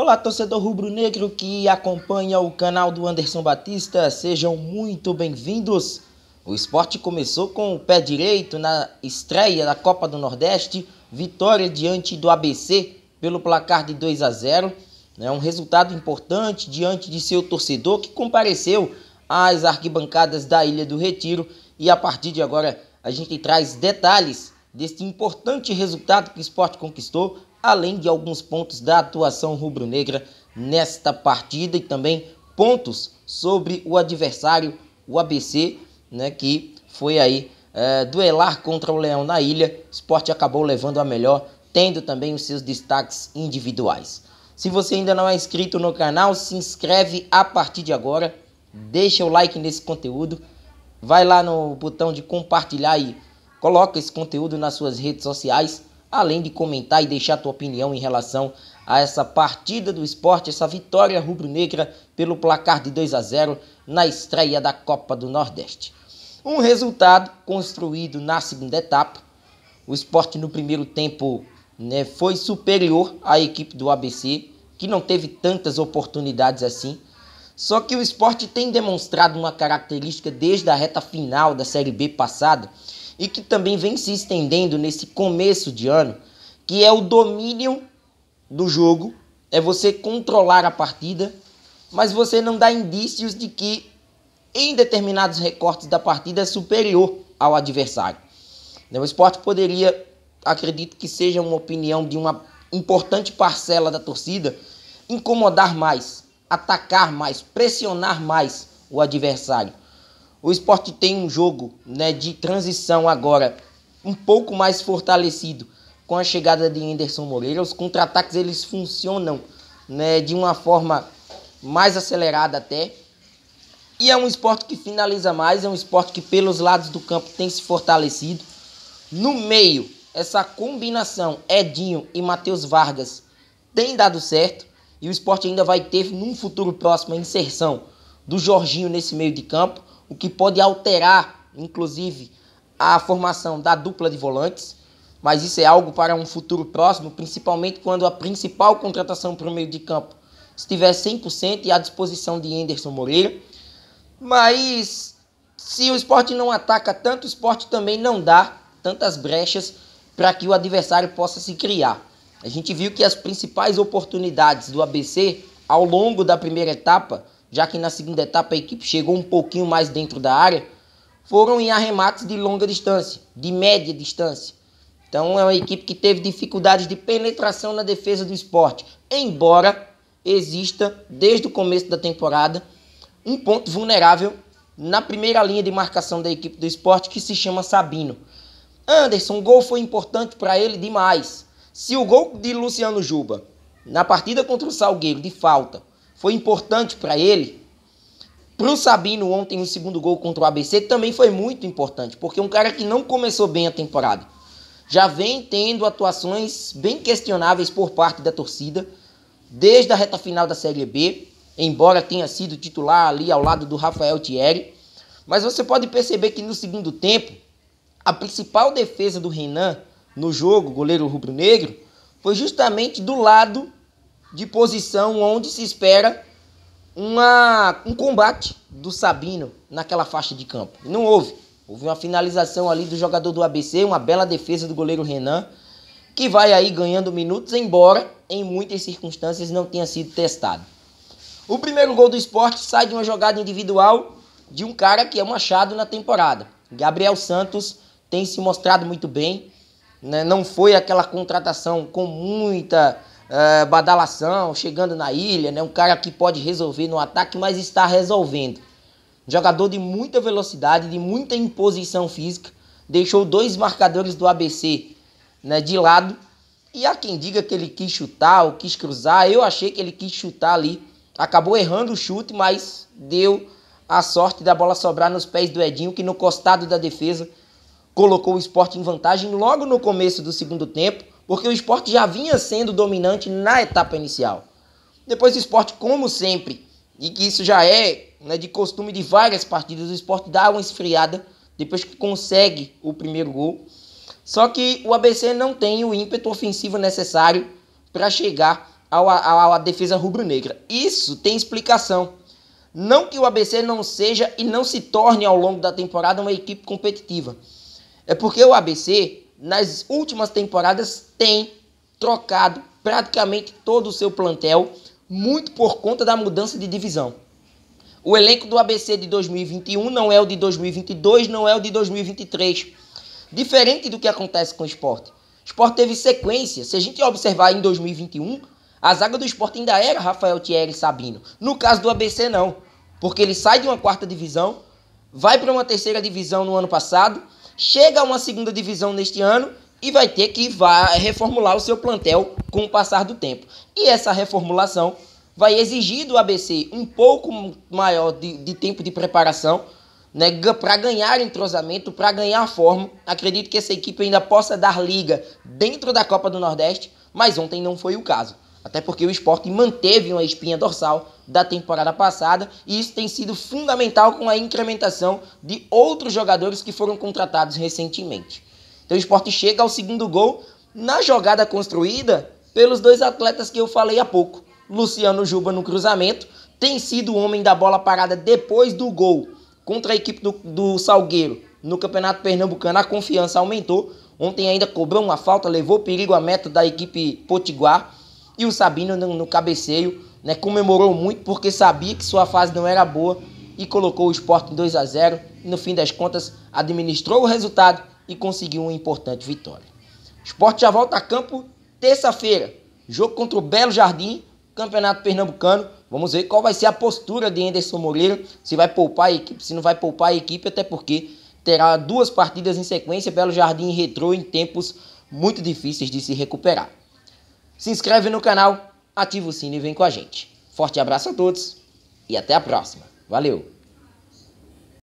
Olá, torcedor rubro-negro que acompanha o canal do Anderson Batista, sejam muito bem-vindos. O esporte começou com o pé direito na estreia da Copa do Nordeste, vitória diante do ABC pelo placar de 2 a 0. é um resultado importante diante de seu torcedor que compareceu às arquibancadas da Ilha do Retiro. E a partir de agora a gente traz detalhes deste importante resultado que o esporte conquistou além de alguns pontos da atuação rubro-negra nesta partida e também pontos sobre o adversário, o ABC, né, que foi aí é, duelar contra o Leão na ilha. O esporte acabou levando a melhor, tendo também os seus destaques individuais. Se você ainda não é inscrito no canal, se inscreve a partir de agora. Deixa o like nesse conteúdo. Vai lá no botão de compartilhar e coloca esse conteúdo nas suas redes sociais além de comentar e deixar tua opinião em relação a essa partida do esporte, essa vitória rubro-negra pelo placar de 2 a 0 na estreia da Copa do Nordeste. Um resultado construído na segunda etapa. O esporte no primeiro tempo né, foi superior à equipe do ABC, que não teve tantas oportunidades assim. Só que o esporte tem demonstrado uma característica desde a reta final da Série B passada e que também vem se estendendo nesse começo de ano, que é o domínio do jogo, é você controlar a partida, mas você não dá indícios de que em determinados recortes da partida é superior ao adversário. O esporte poderia, acredito que seja uma opinião de uma importante parcela da torcida, incomodar mais, atacar mais, pressionar mais o adversário. O esporte tem um jogo né, de transição agora um pouco mais fortalecido com a chegada de Anderson Moreira. Os contra-ataques eles funcionam né, de uma forma mais acelerada até. E é um esporte que finaliza mais, é um esporte que pelos lados do campo tem se fortalecido. No meio, essa combinação Edinho e Matheus Vargas tem dado certo e o esporte ainda vai ter num futuro próximo a inserção do Jorginho nesse meio de campo o que pode alterar, inclusive, a formação da dupla de volantes, mas isso é algo para um futuro próximo, principalmente quando a principal contratação para o meio de campo estiver 100% e à disposição de Anderson Moreira. Mas se o esporte não ataca tanto, o esporte também não dá tantas brechas para que o adversário possa se criar. A gente viu que as principais oportunidades do ABC ao longo da primeira etapa já que na segunda etapa a equipe chegou um pouquinho mais dentro da área, foram em arremates de longa distância, de média distância. Então é uma equipe que teve dificuldades de penetração na defesa do esporte, embora exista, desde o começo da temporada, um ponto vulnerável na primeira linha de marcação da equipe do esporte que se chama Sabino. Anderson, o gol foi importante para ele demais. Se o gol de Luciano Juba na partida contra o Salgueiro de falta foi importante para ele. Para o Sabino ontem, o segundo gol contra o ABC também foi muito importante, porque um cara que não começou bem a temporada já vem tendo atuações bem questionáveis por parte da torcida desde a reta final da Série B, embora tenha sido titular ali ao lado do Rafael Thierry. Mas você pode perceber que no segundo tempo, a principal defesa do Renan no jogo, goleiro rubro-negro, foi justamente do lado de posição onde se espera uma, um combate do Sabino naquela faixa de campo. Não houve. Houve uma finalização ali do jogador do ABC, uma bela defesa do goleiro Renan, que vai aí ganhando minutos, embora em muitas circunstâncias não tenha sido testado. O primeiro gol do esporte sai de uma jogada individual de um cara que é um achado na temporada. Gabriel Santos tem se mostrado muito bem, né? não foi aquela contratação com muita é, badalação, chegando na ilha, né? Um cara que pode resolver no ataque, mas está resolvendo. Jogador de muita velocidade, de muita imposição física, deixou dois marcadores do ABC né, de lado. E há quem diga que ele quis chutar ou quis cruzar. Eu achei que ele quis chutar ali. Acabou errando o chute, mas deu a sorte da bola sobrar nos pés do Edinho, que no costado da defesa colocou o esporte em vantagem logo no começo do segundo tempo porque o esporte já vinha sendo dominante na etapa inicial. Depois o esporte, como sempre, e que isso já é né, de costume de várias partidas, o esporte dá uma esfriada depois que consegue o primeiro gol. Só que o ABC não tem o ímpeto ofensivo necessário para chegar à defesa rubro-negra. Isso tem explicação. Não que o ABC não seja e não se torne ao longo da temporada uma equipe competitiva. É porque o ABC nas últimas temporadas, tem trocado praticamente todo o seu plantel, muito por conta da mudança de divisão. O elenco do ABC de 2021 não é o de 2022, não é o de 2023. Diferente do que acontece com o esporte. O esporte teve sequência. Se a gente observar em 2021, a zaga do esporte ainda era Rafael Thierry e Sabino. No caso do ABC, não. Porque ele sai de uma quarta divisão, vai para uma terceira divisão no ano passado chega a uma segunda divisão neste ano e vai ter que reformular o seu plantel com o passar do tempo. E essa reformulação vai exigir do ABC um pouco maior de, de tempo de preparação né, para ganhar entrosamento, para ganhar forma. Acredito que essa equipe ainda possa dar liga dentro da Copa do Nordeste, mas ontem não foi o caso. Até porque o esporte manteve uma espinha dorsal da temporada passada e isso tem sido fundamental com a incrementação de outros jogadores que foram contratados recentemente. Então o esporte chega ao segundo gol na jogada construída pelos dois atletas que eu falei há pouco. Luciano Juba no cruzamento, tem sido o homem da bola parada depois do gol contra a equipe do, do Salgueiro no Campeonato Pernambucano. A confiança aumentou. Ontem ainda cobrou uma falta, levou perigo à meta da equipe Potiguar e o Sabino no, no cabeceio né, comemorou muito porque sabia que sua fase não era boa e colocou o esporte em 2 a 0. E no fim das contas, administrou o resultado e conseguiu uma importante vitória. Sport esporte já volta a campo terça-feira. Jogo contra o Belo Jardim, Campeonato Pernambucano. Vamos ver qual vai ser a postura de Anderson Moreira, se vai poupar a equipe, se não vai poupar a equipe, até porque terá duas partidas em sequência. Belo Jardim retrou em tempos muito difíceis de se recuperar se inscreve no canal, ativa o sino e vem com a gente. Forte abraço a todos e até a próxima. Valeu!